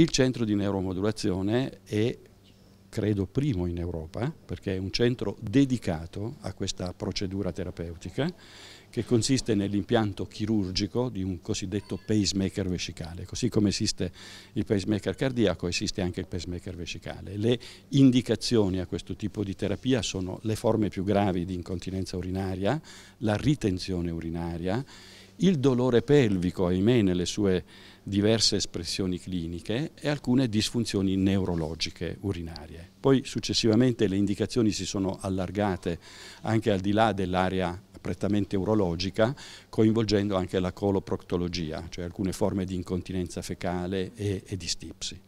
Il centro di neuromodulazione è credo primo in Europa, perché è un centro dedicato a questa procedura terapeutica che consiste nell'impianto chirurgico di un cosiddetto pacemaker vescicale. Così come esiste il pacemaker cardiaco, esiste anche il pacemaker vescicale. Le indicazioni a questo tipo di terapia sono le forme più gravi di incontinenza urinaria, la ritenzione urinaria, il dolore pelvico, ahimè, nelle sue diverse espressioni cliniche e alcune disfunzioni neurologiche urinarie. Poi successivamente le indicazioni si sono allargate anche al di là dell'area prettamente urologica, coinvolgendo anche la coloproctologia, cioè alcune forme di incontinenza fecale e, e di stipsi.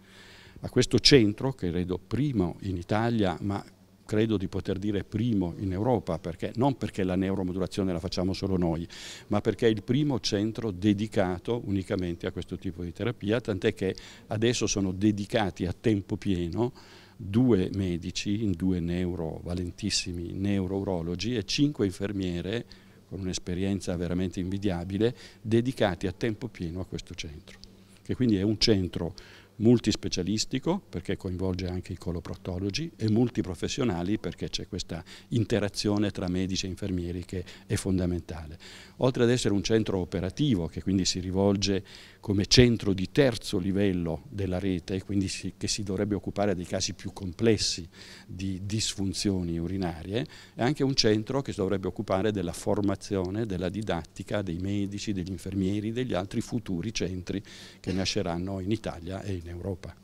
A questo centro, che credo primo in Italia, ma credo di poter dire primo in Europa, perché, non perché la neuromodulazione la facciamo solo noi, ma perché è il primo centro dedicato unicamente a questo tipo di terapia, tant'è che adesso sono dedicati a tempo pieno due medici, due neuro, valentissimi neuro e cinque infermiere con un'esperienza veramente invidiabile, dedicati a tempo pieno a questo centro, che quindi è un centro multispecialistico perché coinvolge anche i coloproctologi e multiprofessionali perché c'è questa interazione tra medici e infermieri che è fondamentale. Oltre ad essere un centro operativo che quindi si rivolge come centro di terzo livello della rete, quindi si, che si dovrebbe occupare dei casi più complessi di disfunzioni urinarie, è anche un centro che si dovrebbe occupare della formazione, della didattica dei medici, degli infermieri, degli altri futuri centri che nasceranno in Italia e in in Europa.